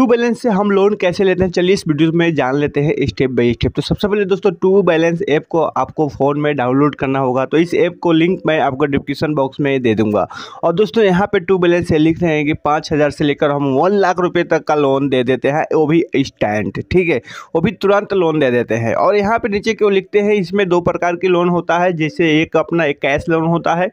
to balance से हम loan कैसे लेते हैं चलिए इस वीडियो में जान लेते हैं स्टेप बाई स्टेप तो सबसे पहले दोस्तों टू बैलेंस ऐप को आपको फ़ोन में डाउनलोड करना होगा तो इस ऐप को लिंक मैं आपको डिस्क्रिप्शन बॉक्स में दे दूंगा और दोस्तों यहाँ पे टू बैलेंस से लिख रहे हैं कि पाँच हज़ार से लेकर हम वन लाख रुपये तक का लोन दे देते हैं वो भी इंस्टेंट ठीक है वो भी तुरंत लोन दे देते हैं और यहाँ पर नीचे क्यों लिखते हैं इसमें दो प्रकार के लोन होता है जैसे एक अपना एक कैश लोन होता है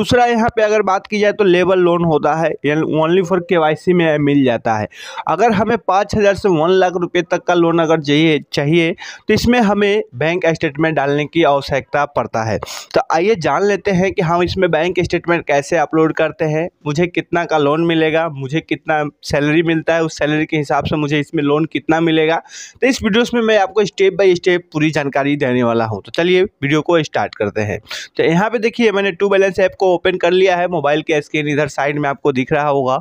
दूसरा यहाँ पर अगर बात की जाए तो लेबर लोन होता है ओनली फॉर के में मिल जाता है अगर अगर हमें पाँच हज़ार से वन लाख रुपए तक का लोन अगर चाहिए चाहिए तो इसमें हमें बैंक स्टेटमेंट डालने की आवश्यकता पड़ता है तो आइए जान लेते हैं कि हम इसमें बैंक स्टेटमेंट कैसे अपलोड करते हैं मुझे कितना का लोन मिलेगा मुझे कितना सैलरी मिलता है उस सैलरी के हिसाब से मुझे इसमें लोन कितना मिलेगा तो इस वीडियो में मैं आपको स्टेप बाई स्टेप पूरी जानकारी देने वाला हूँ तो चलिए वीडियो को स्टार्ट करते हैं तो यहाँ पे देखिए मैंने टू बैलेंस ऐप को ओपन कर लिया है मोबाइल के स्क्रीन इधर साइड में आपको दिख रहा होगा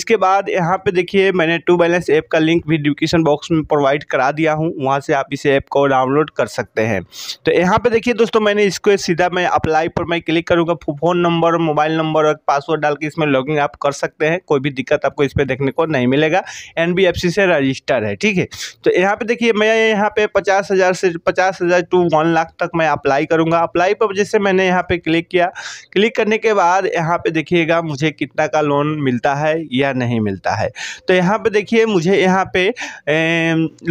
इसके बाद यहाँ पे देखिए मैंने टू बैलेंस ऐप का लिंक भी डिस्क्रिप्शन बॉक्स में प्रोवाइड करा दिया हूँ वहाँ से आप इस ऐप को डाउनलोड कर सकते हैं तो यहाँ पर देखिए दोस्तों मैंने इसको सीधा मैं अप्लाई पर मैं क्लिक करूँगा फ़ोन नंबर मोबाइल नंबर और पासवर्ड डाल के इसमें लॉगिन आप कर सकते हैं कोई भी दिक्कत आपको इस पर देखने को नहीं मिलेगा एन से रजिस्टर है ठीक है तो यहाँ पर देखिए मैं यहाँ पे पचास हज़ार से पचास हज़ार टू वन लाख तक मैं अप्लाई करूँगा अप्लाई पर जैसे मैंने यहाँ पे क्लिक किया क्लिक करने के बाद यहाँ पे देखिएगा मुझे कितना का लोन मिलता है या नहीं मिलता है तो यहाँ पे देखिए देखिए मुझे यहाँ पे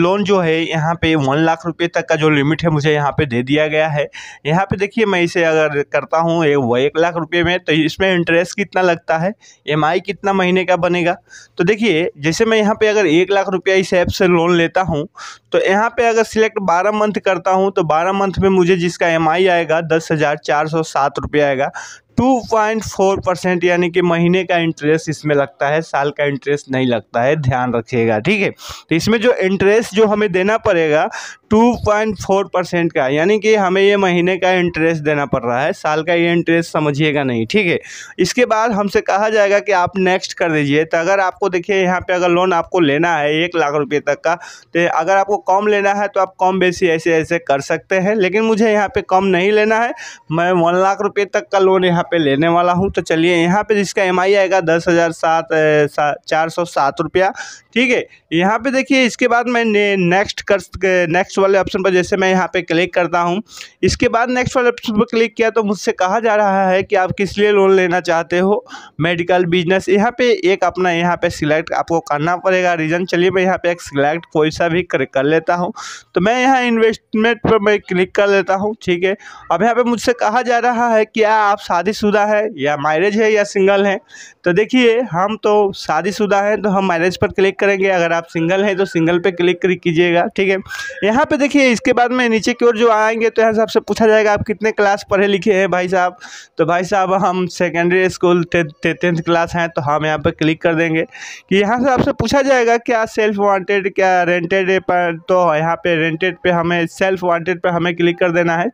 लोन जो है यहाँ पे वन लाख रुपए तक का जो लिमिट है मुझे यहाँ पे दे दिया गया है यहाँ पे देखिए मैं इसे अगर करता हूँ एक लाख रुपये में तो इसमें इंटरेस्ट कितना लगता है एम कितना महीने का बनेगा तो देखिए जैसे मैं यहाँ पर अगर एक लाख रुपया इस ऐप से लोन लेता हूँ तो यहाँ पर अगर सिलेक्ट बारह मंथ करता हूँ तो बारह मंथ में मुझे जिसका एम आएगा दस हज़ार चार सौ सात रुपये आएगा 2.4 परसेंट यानी कि महीने का इंटरेस्ट इसमें लगता है साल का इंटरेस्ट नहीं लगता है ध्यान रखिएगा ठीक है तो इसमें जो इंटरेस्ट जो हमें देना पड़ेगा 2.4 परसेंट का यानी कि हमें ये महीने का इंटरेस्ट देना पड़ रहा है साल का ये इंटरेस्ट समझिएगा नहीं ठीक है इसके बाद हमसे कहा जाएगा कि आप नेक्स्ट कर दीजिए तो अगर आपको देखिए यहाँ पे अगर लोन आपको लेना है एक लाख रुपये तक का तो अगर आपको कम लेना है तो आप कम बेसी ऐसे ऐसे कर सकते हैं लेकिन मुझे यहाँ पर कम नहीं लेना है मैं वन लाख रुपये तक का लोन यहाँ पर लेने वाला हूँ तो चलिए यहाँ पर जिसका एम आएगा दस हज़ार सात चार सौ सात रुपया ठीक है यहाँ पर देखिए इसके बाद मैं नेक्स्ट कर नेक्स्ट वाले ऑप्शन पर जैसे मैं यहाँ पे क्लिक करता हूँ इसके बाद नेक्स्ट वाले ऑप्शन पर क्लिक किया तो मुझसे कहा जा रहा है कि आप किस लिए लोन लेना चाहते हो मेडिकल बिजनेस यहाँ पे एक अपना यहाँ पे सिलेक्ट आपको करना पड़ेगा रीज़न चलिए मैं यहाँ पे एक सिलेक्ट कोई सा भी कर लेता हूँ तो मैं यहाँ इन्वेस्टमेंट पर मैं क्लिक कर लेता हूँ ठीक है अब यहाँ पर मुझसे कहा जा रहा है कि आप शादीशुदा है या मैरिज है या सिंगल है तो देखिए हम तो शादीशुदा हैं तो हम मैरिज पर क्लिक करेंगे अगर आप सिंगल हैं तो सिंगल पर क्लिक कीजिएगा ठीक है यहाँ पे देखिए इसके बाद में नीचे की ओर जो आएंगे तो यहाँ से आपसे पूछा जाएगा आप कितने क्लास पढ़े लिखे हैं भाई साहब तो भाई साहब हम सेकेंडरी स्कूल टेंथ क्लास हैं तो हम यहाँ पर क्लिक कर देंगे कि यहाँ से आपसे पूछा जाएगा क्या सेल्फ वांटेड क्या रेंटेड पर तो यहाँ पे रेंटेड पे हमें सेल्फ वांटेड पर हमें क्लिक कर देना है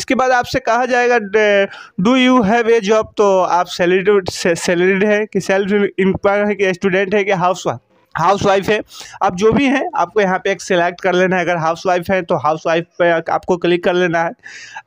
इसके बाद आपसे कहा जाएगा do you have a job तो आप सैलरीड सैलरीड है कि सेल्फ इम्प्लॉय है कि स्टूडेंट है कि हाउस वाइफ हाउस वाइफ है आप जो भी हैं आपको यहाँ पे एक सिलेक्ट कर लेना है अगर हाउस वाइफ है तो हाउस वाइफ पर आपको क्लिक कर लेना है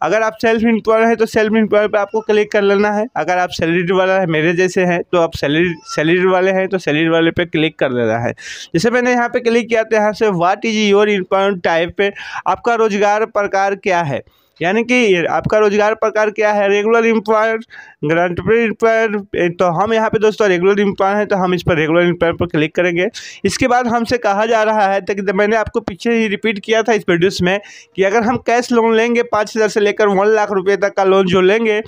अगर आप सेल्फ एम्प्लॉयर है तो सेल्फ एम्प्लॉयर पर आपको क्लिक कर लेना है अगर आप सैलरी वाला है मेरे जैसे हैं तो आप सैलरी सैलरी वाले हैं तो सैलरी वाले पर क्लिक कर लेना है जैसे मैंने यहाँ पर क्लिक किया तो यहाँ से what is your employment type पर आपका रोजगार प्रकार क्या है यानी कि आपका रोजगार प्रकार क्या है रेगुलर इम्प्लॉयर ग्रांटरी एम्प्लॉयर तो हम यहाँ पे दोस्तों रेगुलर इम्प्लॉय हैं तो हम इस पर रेगुलर इम्प्लॉयर पर क्लिक करेंगे इसके बाद हमसे कहा जा रहा है तो मैंने आपको पीछे ही रिपीट किया था इस वीडियोस में कि अगर हम कैश लोन लेंगे पाँच हज़ार से लेकर वन लाख रुपये तक का लोन जो लेंगे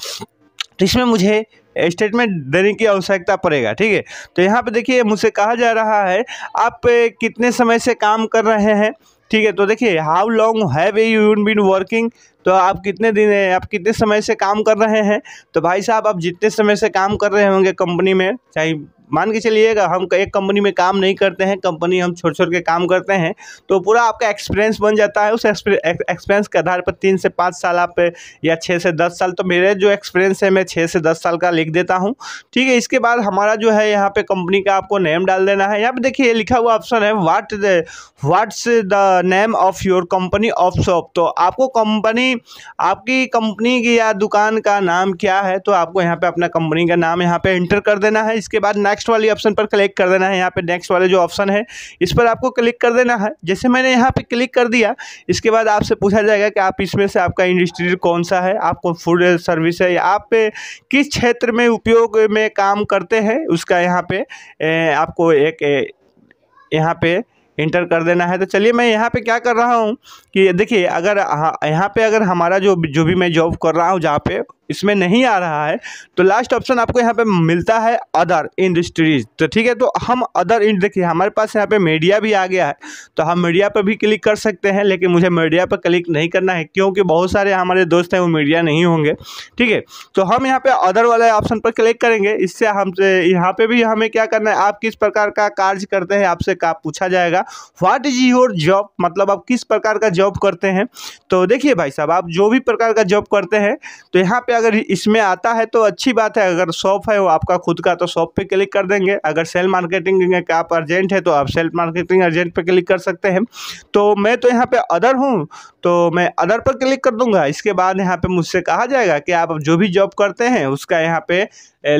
तो इसमें मुझे स्टेटमेंट देने की आवश्यकता पड़ेगा ठीक है तो यहाँ पर देखिए मुझसे कहा जा रहा है आप कितने समय से काम कर रहे हैं ठीक है तो देखिए how long have you been working तो आप कितने दिन है आप कितने समय से काम कर रहे हैं तो भाई साहब आप जितने समय से काम कर रहे होंगे कंपनी में चाहे मान के चलिएगा हम एक कंपनी में काम नहीं करते हैं कंपनी हम छोड़ छोड़ के काम करते हैं तो पूरा आपका एक्सपीरियंस बन जाता है उस एक्सपीरियंस के आधार पर तीन से पाँच साल आप या छः से दस साल तो मेरे जो एक्सपीरियंस है मैं छः से दस साल का लिख देता हूँ ठीक है इसके बाद हमारा जो है यहाँ पर कंपनी का आपको नेम डाल देना है यहाँ पर देखिए लिखा हुआ ऑप्शन है what what's the name of your company of shop तो आपको कंपनी आपकी कंपनी की या दुकान का नाम क्या है तो आपको यहाँ पर अपना कंपनी का नाम यहाँ पर एंटर कर देना है इसके बाद ना नेक्स्ट वाली ऑप्शन पर क्लिक कर देना है यहाँ पे नेक्स्ट वाले जो ऑप्शन है इस पर आपको क्लिक कर देना है जैसे मैंने यहाँ पे क्लिक कर दिया इसके बाद आपसे पूछा जाएगा कि आप इसमें से आपका इंडस्ट्री कौन सा है आपको फूड सर्विस है या आप किस क्षेत्र में उपयोग में काम करते हैं उसका यहाँ पे आपको एक यहाँ पे इंटर कर देना है तो चलिए मैं यहाँ पे क्या कर रहा हूँ कि देखिए अगर हाँ, यहाँ पे अगर हमारा जो जो भी मैं जॉब कर रहा हूँ जहाँ पे इसमें नहीं आ रहा है तो लास्ट ऑप्शन आपको यहाँ पे मिलता है अदर इंडस्ट्रीज तो ठीक है तो हम अदर इंड देखिए हमारे पास यहाँ पे मीडिया भी आ गया है तो हम मीडिया पर भी क्लिक कर सकते हैं लेकिन मुझे मीडिया पर क्लिक नहीं करना है क्योंकि बहुत सारे हमारे दोस्त हैं वो मीडिया नहीं होंगे ठीक है तो हम यहाँ पर अदर वाले ऑप्शन पर क्लिक करेंगे इससे हमसे यहाँ पर भी हमें क्या करना है आप किस प्रकार का कार्य करते हैं आपसे का पूछा जाएगा व्हाट इज योर जॉब मतलब आप किस प्रकार का जॉब करते हैं तो देखिए भाई साहब आप जो भी प्रकार का जॉब करते हैं तो यहाँ पर अगर इसमें आता है तो अच्छी बात है अगर शॉप है वो आपका खुद का तो शॉप पे क्लिक कर देंगे अगर सेल मार्केटिंग का आप अर्जेंट है तो आप सेल मार्केटिंग अर्जेंट पे क्लिक कर सकते हैं तो मैं तो यहाँ पे अदर हूँ तो मैं अदर पर क्लिक कर दूंगा इसके बाद यहाँ पे मुझसे कहा जाएगा कि आप जो भी जॉब करते हैं उसका यहाँ पे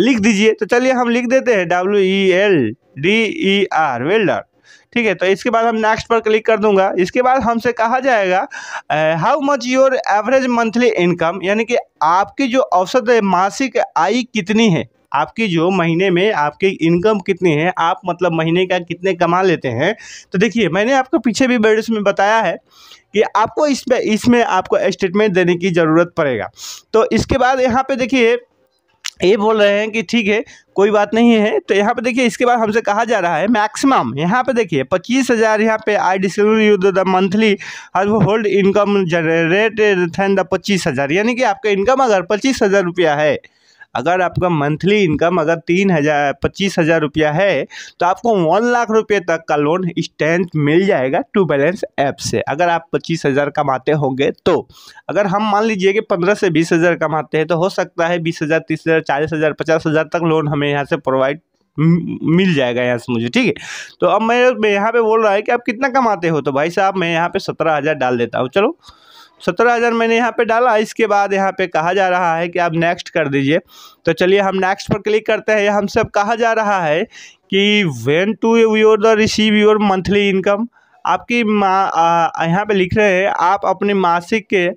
लिख दीजिए तो चलिए हम लिख देते हैं W E L D E R welder ठीक है तो इसके बाद हम नेक्स्ट पर क्लिक कर दूंगा इसके बाद हमसे कहा जाएगा how much your average monthly income यानी कि आपकी जो औसत मासिक आय कितनी है आपकी जो महीने में आपकी इनकम कितनी है आप मतलब महीने का कितने कमा लेते हैं तो देखिए मैंने आपको पीछे भी बेडस में बताया है कि आपको इसमें इसमें आपको स्टेटमेंट देने की ज़रूरत पड़ेगा तो इसके बाद यहाँ पे देखिए ये बोल रहे हैं कि ठीक है कोई बात नहीं है तो यहाँ पे देखिए इसके बाद हमसे कहा जा रहा है मैक्सिमम यहाँ पे देखिए पच्चीस हज़ार यहाँ पे I disclose you the monthly household income generated थे द पच्चीस हज़ार यानी कि आपका इनकम अगर पच्चीस हज़ार रुपया है अगर आपका मंथली इनकम अगर तीन हज़ार पच्चीस हज़ार रुपया है तो आपको वन लाख रुपये तक का लोन स्टैंड मिल जाएगा टू बैलेंस ऐप से अगर आप पच्चीस हज़ार कमाते होंगे तो अगर हम मान लीजिए कि पंद्रह से बीस हज़ार कमाते हैं तो हो सकता है बीस हज़ार तीस हज़ार चालीस हज़ार पचास हज़ार तक लोन हमें यहाँ से प्रोवाइड मिल जाएगा यहाँ से मुझे ठीक है तो अब मैं यहाँ पे बोल रहा है कि आप कितना कमाते हो तो भाई साहब मैं यहाँ पे सत्रह हज़ार डाल देता हूँ चलो सत्रह हज़ार मैंने यहाँ पे डाला इसके बाद यहाँ पे कहा जा रहा है कि आप नेक्स्ट कर दीजिए तो चलिए हम नेक्स्ट पर क्लिक करते हैं हम सब कहा जा रहा है कि when to your the receive your monthly income आपकी माँ यहाँ पे लिख रहे हैं आप अपने मासिक के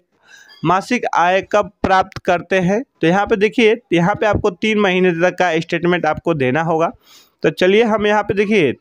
मासिक आय कब प्राप्त करते हैं तो यहाँ पे देखिए यहाँ पे आपको तीन महीने तक का स्टेटमेंट आपको देना होगा तो चलिए हम यहाँ पे देखिए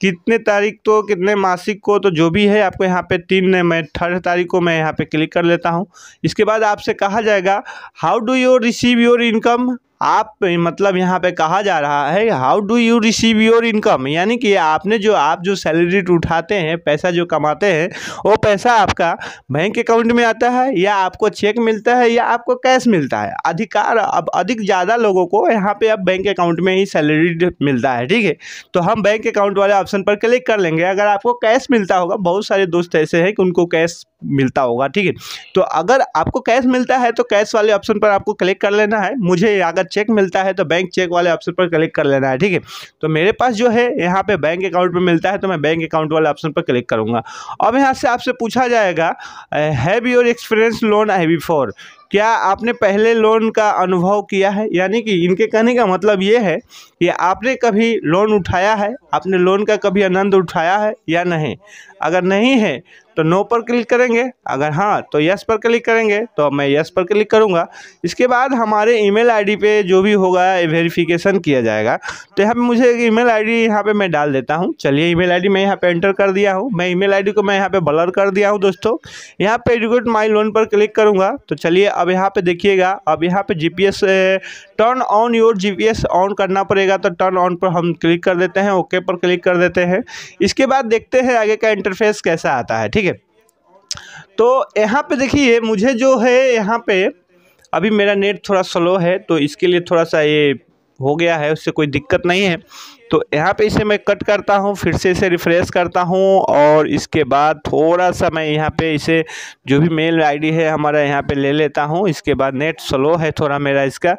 कितने तारीख को कितने मासिक को तो जो भी है आपको यहाँ पे तीन मैं थर्ड तारीख को मैं यहाँ पे क्लिक कर लेता हूँ इसके बाद आपसे कहा जाएगा how do you receive your income आप मतलब यहाँ पे कहा जा रहा है how do you receive your income यानी कि आपने जो आप जो सैलरी उठाते हैं पैसा जो कमाते हैं वो पैसा आपका बैंक अकाउंट में आता है या आपको चेक मिलता है या आपको कैश मिलता है अधिकार अब अधिक ज़्यादा लोगों को यहाँ पे अब बैंक अकाउंट में ही सैलरी मिलता है ठीक है तो हम बैंक अकाउंट वाले ऑप्शन पर क्लिक कर लेंगे अगर आपको कैश मिलता होगा बहुत सारे दोस्त ऐसे हैं कि उनको कैश मिलता होगा ठीक है तो अगर आपको कैश मिलता है तो कैश वाले ऑप्शन पर आपको क्लिक कर लेना है मुझे अगर चेक मिलता है तो बैंक चेक वाले ऑप्शन पर क्लिक कर लेना है ठीक है तो मेरे पास जो है यहाँ पे बैंक अकाउंट में मिलता है तो मैं बैंक अकाउंट वाले ऑप्शन पर क्लिक करूंगा अब यहाँ से आपसे पूछा जाएगा have your experience loan I B क्या आपने पहले लोन का अनुभव किया है यानी कि इनके कहने का मतलब ये है कि आपने कभी लोन उठाया है आपने लोन का कभी आनंद उठाया है या नहीं अगर नहीं है तो नो पर क्लिक करेंगे अगर हाँ तो यस पर क्लिक करेंगे तो मैं यस पर क्लिक करूँगा इसके बाद हमारे ईमेल आईडी पे जो भी होगा वेरिफिकेशन किया जाएगा तो यहाँ पर मुझे एक ईमेल आईडी यहाँ पर मैं डाल देता हूँ चलिए ईमेल आईडी मैं यहाँ पे एंटर कर दिया हूँ मैं ईमेल आईडी को मैं यहाँ पे ब्लर कर दिया हूँ दोस्तों यहाँ पर एडुकेट माई लोन पर क्लिक करूँगा तो चलिए अब यहाँ पे देखिएगा अब यहाँ पे GPS turn on your GPS on करना पड़ेगा तो टर्न ऑन पर हम क्लिक कर देते हैं ओके पर क्लिक कर देते हैं इसके बाद देखते हैं आगे का इंटरफेस कैसा आता है ठीक है तो यहाँ पे देखिए मुझे जो है यहाँ पे अभी मेरा नेट थोड़ा स्लो है तो इसके लिए थोड़ा सा ये हो गया है उससे कोई दिक्कत नहीं है तो यहाँ पे इसे मैं कट करता हूँ फिर से इसे रिफ़्रेश करता हूँ और इसके बाद थोड़ा सा मैं यहाँ पे इसे जो भी मेल आईडी है हमारा यहाँ पे ले लेता हूँ इसके बाद नेट स्लो है थोड़ा मेरा इसका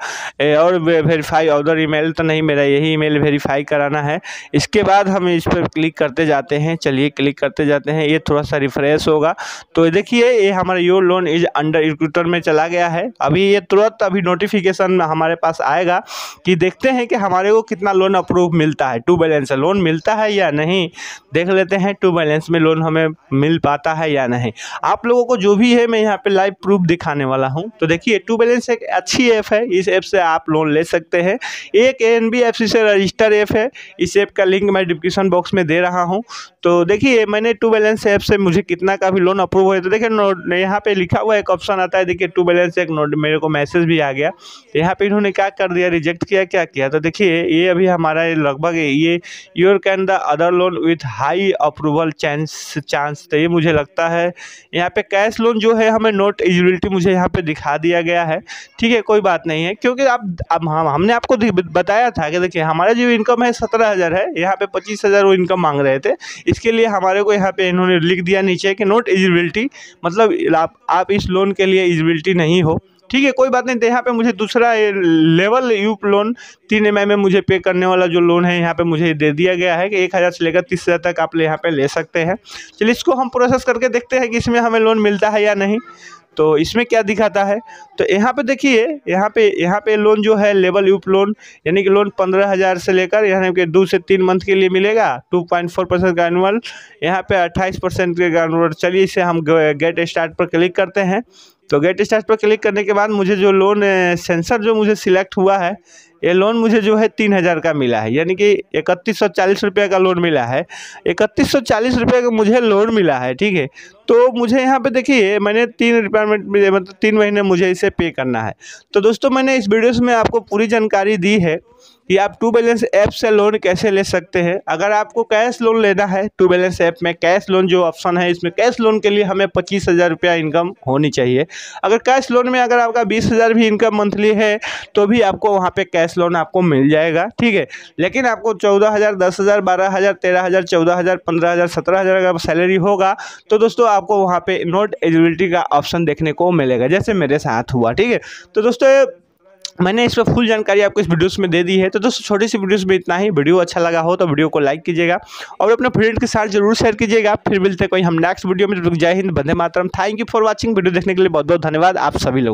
और वेरीफाई ऑर्डर ईमेल तो नहीं मेरा यही ईमेल वेरीफाई कराना है इसके बाद हम इस पर क्लिक करते जाते हैं चलिए क्लिक करते जाते हैं ये थोड़ा सा रिफ़्रेश होगा तो देखिए ये हमारा your loan is under recruiter में चला गया है अभी ये तुरंत अभी नोटिफिकेशन हमारे पास आएगा कि देखते हैं कि हमारे को कितना लोन अप्रूव मिलता मिलता है टू बैलेंस लोन मिलता है या नहीं देख लेते हैं टू बैलेंस में लोन हमें मिल पाता है या नहीं आप लोगों को जो भी है मैं यहाँ पे लाइव प्रूफ दिखाने वाला हूँ तो देखिए टू बैलेंस एक अच्छी ऐप है इस ऐप से आप लोन ले सकते हैं एक एन से रजिस्टर ऐप है इस ऐप का लिंक मैं डिस्क्रिप्शन बॉक्स में दे रहा हूँ तो देखिए मैंने टू बैलेंस ऐप से मुझे कितना का भी लोन अप्रूव है तो देखिए यहाँ पे लिखा हुआ एक ऑप्शन आता है देखिए टू बैलेंस एक नोट मेरे को मैसेज भी आ गया तो यहाँ पे इन्होंने क्या कर दिया रिजेक्ट किया क्या किया तो देखिए ये अभी हमारा लगभग लगे ये your can the other loan with high approval chance chance तो ये मुझे लगता है यहाँ पे कैश लोन जो है हमें नोट एजिबिलिटी मुझे यहाँ पे दिखा दिया गया है ठीक है कोई बात नहीं है क्योंकि आप अब हम हमने आपको बताया था कि देखिए हमारा जो इनकम है सत्रह हज़ार है यहाँ पे पच्चीस हज़ार वो इनकम मांग रहे थे इसके लिए हमारे को यहाँ पे इन्होंने लिख दिया नीचे कि नोट एजिबिलिटी मतलब आप, आप इस लोन के लिए एजिबिलिटी नहीं हो ठीक है कोई बात नहीं तो यहाँ पे मुझे दूसरा लेवल यूप लोन तीन एम में मुझे पे करने वाला जो लोन है यहाँ पे मुझे दे दिया गया है कि एक हज़ार से लेकर तीस हज़ार तक आप यहाँ पे ले सकते हैं चलिए इसको हम प्रोसेस करके देखते हैं कि इसमें हमें लोन मिलता है या नहीं तो इसमें क्या दिखाता है तो यहाँ पे देखिए यहाँ पे यहाँ पे लोन जो है लेवल यूप लोन यानी कि लोन पंद्रह हज़ार से लेकर यानी कि दो से तीन मंथ के लिए मिलेगा टू पॉइंट फोर परसेंट का एनुअल यहाँ पे अट्ठाईस परसेंट के एनुअल चलिए इसे हम गेट स्टार्ट पर क्लिक करते हैं तो गेट स्टार्ट पर क्लिक करने के बाद मुझे जो लोन सेंसर जो मुझे सिलेक्ट हुआ है ये लोन मुझे जो है तीन हज़ार का मिला है यानी कि इकतीस सौ चालीस रुपये का लोन मिला है इकतीस सौ चालीस रुपये का मुझे लोन मिला है ठीक है तो मुझे यहाँ पे देखिए मैंने तीन रिक्वायरमेंट मतलब तीन महीने मुझे इसे पे करना है तो दोस्तों मैंने इस वीडियोस में आपको पूरी जानकारी दी है कि आप टू बैलेंस ऐप से लोन कैसे ले सकते हैं अगर आपको कैश लोन लेना है टू बैलेंस ऐप में कैश लोन जो ऑप्शन है इसमें कैश लोन के लिए हमें पच्चीस हज़ार रुपया इनकम होनी चाहिए अगर कैश लोन में अगर आपका बीस हज़ार भी इनकम मंथली है तो भी आपको वहाँ पर कैश लोन आपको मिल जाएगा ठीक है लेकिन आपको चौदह हज़ार दस हज़ार बारह हज़ार तेरह हज़ार चौदह हज़ार पंद्रह हज़ार सत्रह हज़ार अगर सैलरी होगा तो दोस्तों आपको वहाँ पर नोट एलिजिबिलिटी का ऑप्शन देखने को मिलेगा जैसे मेरे साथ हुआ ठीक है तो दोस्तों मैंने इस पर फुल जानकारी आपको इस वीडियोस में दे दी है तो दोस्तों छोटी सी वीडियोस में इतना ही वीडियो अच्छा लगा हो तो वीडियो को लाइक कीजिएगा और अपने फ्रेंड के साथ जरूर शेयर कीजिएगा फिर मिलते हैं कोई हम नेक्स्ट वीडियो में जय हिंद बंदे मातरम thank you for watching video देखने के लिए बहुत बहुत धन्यवाद आप सभी लोगों